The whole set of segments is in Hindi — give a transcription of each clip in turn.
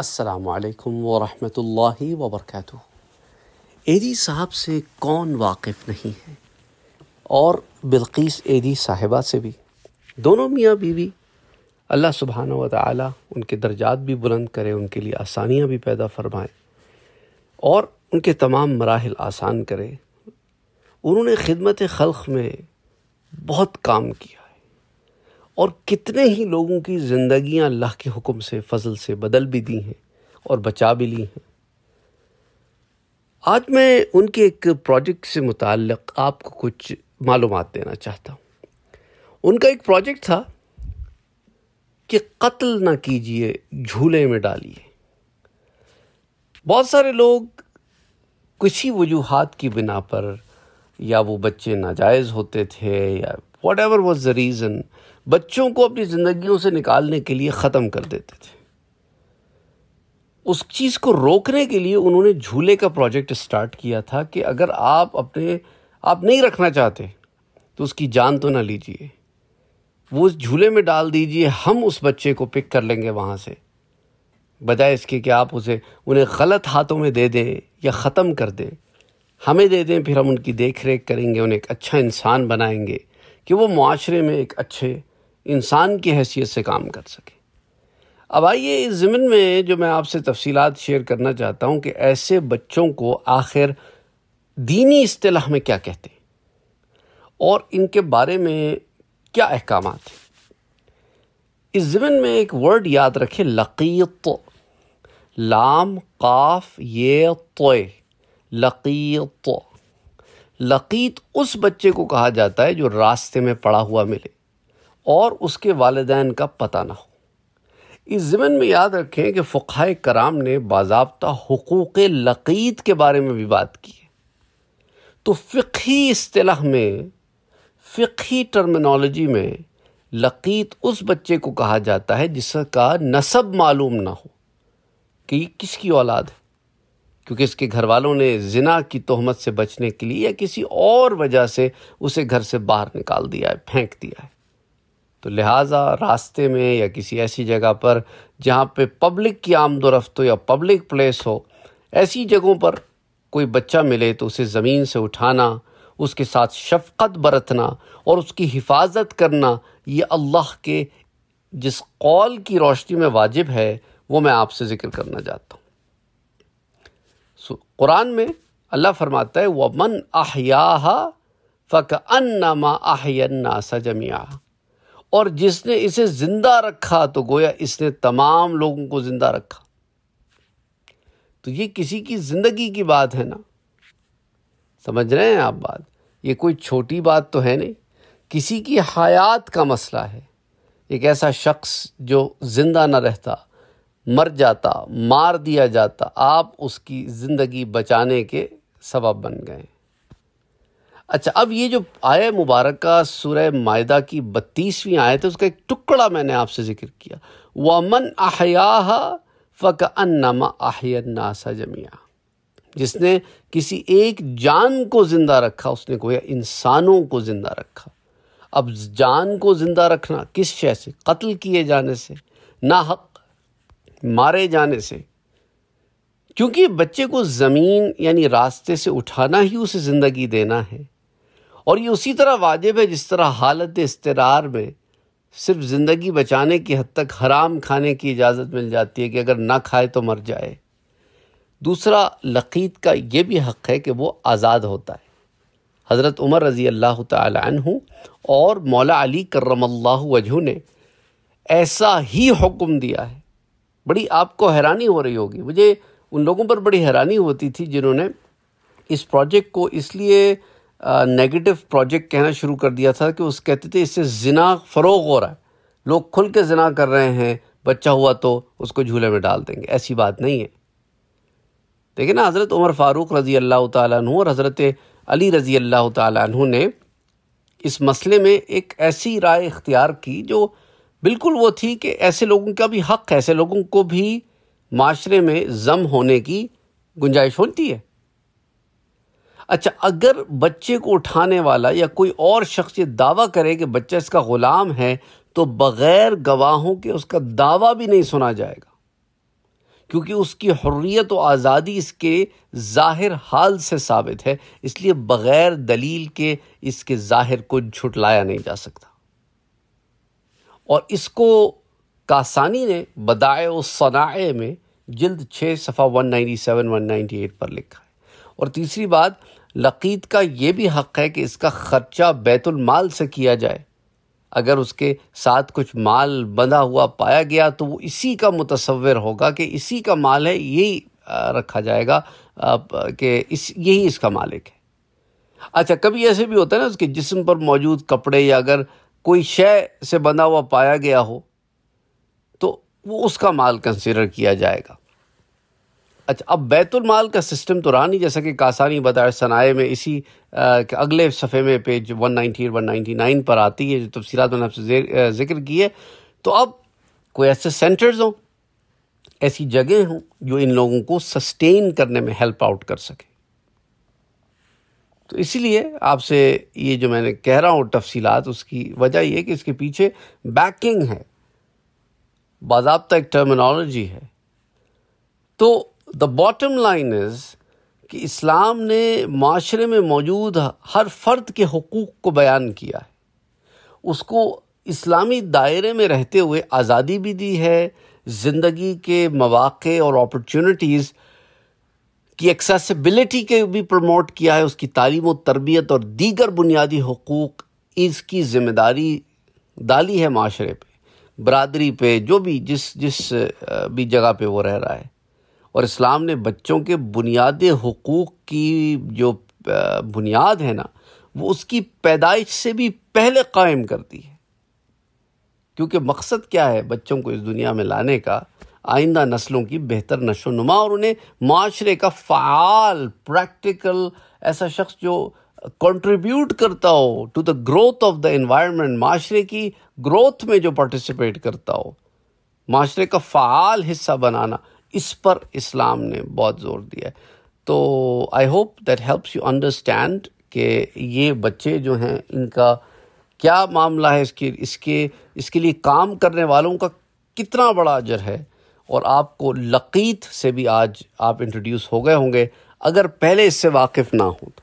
असलकम वरहि वबरक एदी साहब से कौन वाकिफ़ नहीं है और बिल्कीस एदी साहिबा से भी दोनों मियाँ बीवी अल्लाह सुबहान व ताली उनके दर्जात भी बुलंद करें उनके लिए आसानियाँ भी पैदा फरमाएँ और उनके तमाम मराहल आसान करें उन्होंने खिदमत खल्क़ में बहुत काम किया और कितने ही लोगों की ज़िंदगियां अल्लाह के हुक्म से फजल से बदल भी दी हैं और बचा भी ली हैं आज मैं उनके एक प्रोजेक्ट से मुतल आपको कुछ मालूम देना चाहता हूँ उनका एक प्रोजेक्ट था कि कत्ल ना कीजिए झूले में डालिए बहुत सारे लोग कुछ ही वजूहत की बिना पर या वो बच्चे नाजायज़ होते थे या whatever was the reason बच्चों को अपनी ज़िंदगियों से निकालने के लिए ख़त्म कर देते थे उस चीज़ को रोकने के लिए उन्होंने झूले का प्रोजेक्ट स्टार्ट किया था कि अगर आप अपने आप नहीं रखना चाहते तो उसकी जान तो ना लीजिए वो उस झूले में डाल दीजिए हम उस बच्चे को पिक कर लेंगे वहाँ से बजाय इसके कि आप उसे उन्हें गलत हाथों में दे दें या ख़त्म कर दें हमें दे दें फिर हम उनकी देख रेख करेंगे उन्हें एक अच्छा इंसान बनाएंगे कि वो माशरे में एक अच्छे इंसान की हैसियत से काम कर सके अब आइए इस ज़मीन में जो मैं आपसे तफसीलात शेयर करना चाहता हूँ कि ऐसे बच्चों को आखिर दीनी अतलाह में क्या कहते हैं और इनके बारे में क्या अहकाम हैं इस ज़मीन में एक वर्ड याद रखें लकीत लाम काफ ये तोय लकीत लकीत उस बच्चे को कहा जाता है जो रास्ते में पड़ा हुआ मिले और उसके वालदान का पता ना हो इस ज़मन में याद रखें कि फ़ाय कराम ने बाबा हकूक़ लकीद के बारे में भी बात की है तो फ़िकी असलाह में फ़िकी टर्मिनोलॉजी में लकीत उस बच्चे को कहा जाता है जिसका नसब मालूम ना हो कि ये किसकी औलाद है क्योंकि इसके घर वालों ने जिना की तहमत से बचने के लिए या किसी और वजह से उसे घर से बाहर निकाल दिया है फेंक दिया है तो लिहाजा रास्ते में या किसी ऐसी जगह पर जहाँ पे पब्लिक की आमदोरफ्त हो या पब्लिक प्लेस हो ऐसी जगहों पर कोई बच्चा मिले तो उसे ज़मीन से उठाना उसके साथ शफकत बरतना और उसकी हिफाजत करना ये अल्लाह के जिस कौल की रोशनी में वाजिब है वो मैं आपसे ज़िक्र करना चाहता हूँ कुरान में अल्लाह फरमाता है वमन आहयाहा फ़क मा आहन्ना सजमिया और जिसने इसे जिंदा रखा तो गोया इसने तमाम लोगों को जिंदा रखा तो ये किसी की जिंदगी की बात है ना समझ रहे हैं आप बात ये कोई छोटी बात तो है नहीं किसी की हयात का मसला है एक ऐसा शख्स जो जिंदा ना रहता मर जाता मार दिया जाता आप उसकी ज़िंदगी बचाने के सबब बन गए अच्छा अब ये जो आय मुबारक सूर्य मायदा की बत्तीसवीं आयत है उसका एक टुकड़ा मैंने आपसे जिक्र किया मन आहया फ़क अन्नमा आहिया नासा जमिया जिसने किसी एक जान को ज़िंदा रखा उसने या इंसानों को ज़िंदा रखा अब जान को ज़िंदा रखना किस शय से कत्ल किए जाने से ना हक़ मारे जाने से क्योंकि बच्चे को ज़मीन यानी रास्ते से उठाना ही उसे ज़िंदगी देना है और ये उसी तरह वाजिब है जिस तरह हालत इसतरार में सिर्फ ज़िंदगी बचाने की हद तक हराम खाने की इजाज़त मिल जाती है कि अगर ना खाए तो मर जाए दूसरा लकीत का ये भी हक़ है कि वो आज़ाद होता है हज़रत उमर रज़ी अल्लाह तु और मौला अली करम वजह ने ऐसा ही हुक्म दिया है बड़ी आपको हैरानी हो रही होगी मुझे उन लोगों पर बड़ी हैरानी होती थी जिन्होंने इस प्रोजेक्ट को इसलिए नेगेटिव प्रोजेक्ट कहना शुरू कर दिया था कि उस कहते थे इससे ज़िना फ़रोग हो रहा है लोग खुल के ज़िना कर रहे हैं बच्चा हुआ तो उसको झूले में डाल देंगे ऐसी बात नहीं है देखिए ना हज़रत उमर फ़ारूक रज़ी अल्लाह तु और हज़रत अली रज़ी अल्लाह तु ने इस मसले में एक ऐसी राय इख्तियार की जो बिल्कुल वो थी कि ऐसे लोगों का भी हक़ ऐसे लोगों को भी माशरे में ज़म होने की गुंजाइश होती है अच्छा अगर बच्चे को उठाने वाला या कोई और शख्स ये दावा करे कि बच्चा इसका ग़ुलाम है तो बग़ैर गवाहों के उसका दावा भी नहीं सुना जाएगा क्योंकि उसकी हर्रियत व आज़ादी इसके ज़ाहिर हाल से साबित है इसलिए बग़ैर दलील के इसके ज़ाहिर को झुटलाया नहीं जा सकता और इसको कासानी ने बदाए सनाए में जल्द छः सफ़ा one ninety seven one ninety eight पर लिखा है और तीसरी बात लकीत का ये भी हक़ है कि इसका ख़र्चा बैतुलमाल से किया जाए अगर उसके साथ कुछ माल बंधा हुआ पाया गया तो वो इसी का मुतसवर होगा कि इसी का माल है यही रखा जाएगा कि इस यही इसका मालिक है अच्छा कभी ऐसे भी होता है ना उसके जिस्म पर मौजूद कपड़े या अगर कोई शय से बना हुआ पाया गया हो तो वो उसका माल कंसिडर किया जाएगा अच्छा अब बैतुल माल का सिस्टम तो रहा नहीं जैसा कि कासानी बताया सनाए में इसी आ, अगले सफ़े में पेज 198 199 पर आती है जो तफसीत मैंने आपसे जिक्र की है तो अब कोई ऐसे सेंटर्स हों ऐसी जगह हों जो इन लोगों को सस्टेन करने में हेल्प आउट कर सके तो इसीलिए आपसे ये जो मैंने कह रहा हूँ तफसीलात उसकी वजह यह कि इसके पीछे बैकिंग है बाबा एक टर्मिनोलॉजी है तो द बॉटम लाइन इज़ कि इस्लाम ने माशरे में मौजूद हर फर्द के हकूक़ को बयान किया है उसको इस्लामी दायरे में रहते हुए आज़ादी भी दी है ज़िंदगी के मौाक़े और अपॉर्चुनिटीज़ की एक्सेसिबिलिटी के भी प्रमोट किया है उसकी तालीम और तरबियत और दीगर बुनियादी हकूक़ इसकी ज़िम्मेदारी डाली है माशरे पे बरदरी पे जो भी जिस जिस भी जगह पे वो रह रहा है और इस्लाम ने बच्चों के बुनियादी हकूक़ की जो बुनियाद है ना वो उसकी पैदाइश से भी पहले कायम कर दी है क्योंकि मकसद क्या है बच्चों को इस दुनिया में लाने का आइंदा नस्लों की बेहतर नशो नुमा और उन्हें माशरे का फ़ाल प्रैक्टिकल ऐसा शख्स जो कंट्रीब्यूट करता हो to the growth of the environment माशरे की ग्रोथ में जो पार्टिसिपेट करता हो माशरे का फ़ाल हिस्सा बनाना इस पर इस्लाम ने बहुत ज़ोर दिया है तो I hope that helps you understand कि ये बच्चे जो हैं इनका क्या मामला है इसके इसके इसके लिए काम करने वालों का कितना बड़ा अजर है और आपको लकीत से भी आज आप इंट्रोड्यूस हो गए होंगे अगर पहले इससे वाकिफ़ ना हो तो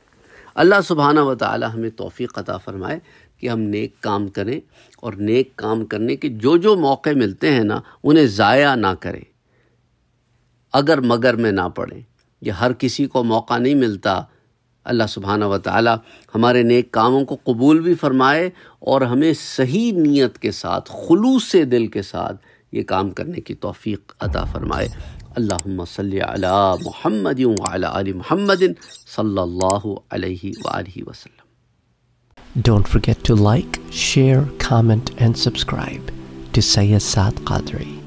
अल्लाह सुबहाना व ताली हमें तोफ़ी अता फ़रमाए कि हम नेक काम करें और नेक काम करने के जो जो मौके मिलते हैं ना उन्हें ज़ाया ना करें अगर मगर में ना पड़े ये हर किसी को मौका नहीं मिलता अल्लाह सुबहाना व ताली हमारे नेक कामों को कबूल भी फरमाए और हमें सही नीयत के साथ खलूस दिल के साथ ये काम करने की तोफ़ी अता फ़रमाए अल्लाम सल्ला महमद आल महमदिन सल्ला वसलम don't forget to like share comment and subscribe to Saad Saad